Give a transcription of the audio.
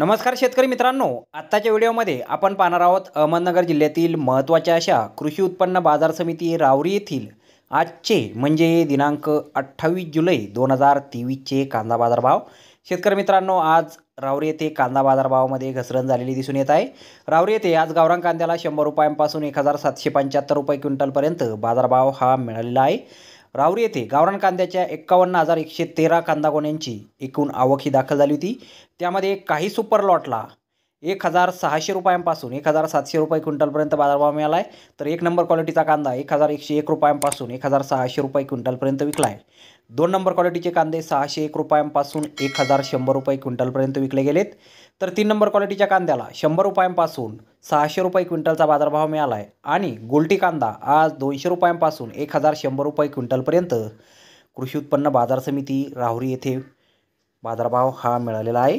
नमस्कार शेतकरी मित्रांनो आत्ताच्या व्हिडिओमध्ये आपण पाहणार आहोत अहमदनगर जिल्ह्यातील महत्त्वाच्या अशा कृषी उत्पन्न बाजार समिती रावरी येथील आजचे म्हणजे दिनांक अठ्ठावीस जुलै दोन हजार तेवीसचे कांदा बाजारभाव शेतकरी मित्रांनो आज रावरी येथे कांदा बाजारभावामध्ये घसरण झालेली दिसून येत आहे रावरी येथे आज गावरान कांद्याला शंभर रुपयांपासून एक हजार सातशे पंच्याहत्तर रुपये क्विंटलपर्यंत बाजारभाव हा मिळालेला आहे रावरी येथे गावरान कांद्याच्या एकावन्न हजार एकशे तेरा कांदा गोण्यांची एकूण आवक ही दाखल झाली होती त्यामध्ये काही सुपर लॉटला एक हजार सहाशे रुपयांपासून एक हजार सातशे रुपये क्विंटलपर्यंत बाजारभाव मिळाला आहे तर एक नंबर क्वालिटीचा कांदा एक हजार एकशे एक रुपयांपासून एक हजार सहाशे रुपये क्विंटलपर्यंत विकला आहे दोन नंबर क्वालिटीचे कांदे सहाशे एक रुपयांपासून एक हजार शंभर रुपये क्विंटलपर्यंत विकले गेलेत तर तीन नंबर क्वालिटीच्या कांद्याला शंभर रुपयांपासून सहाशे रुपये क्विंटलचा बाजारभाव मिळाला आहे आणि गोल्टी कांदा आज दोनशे रुपयांपासून एक हजार शंभर रुपये क्विंटलपर्यंत कृषी उत्पन्न बाजार समिती राहुरी येथे बाजारभाव हा मिळालेला आहे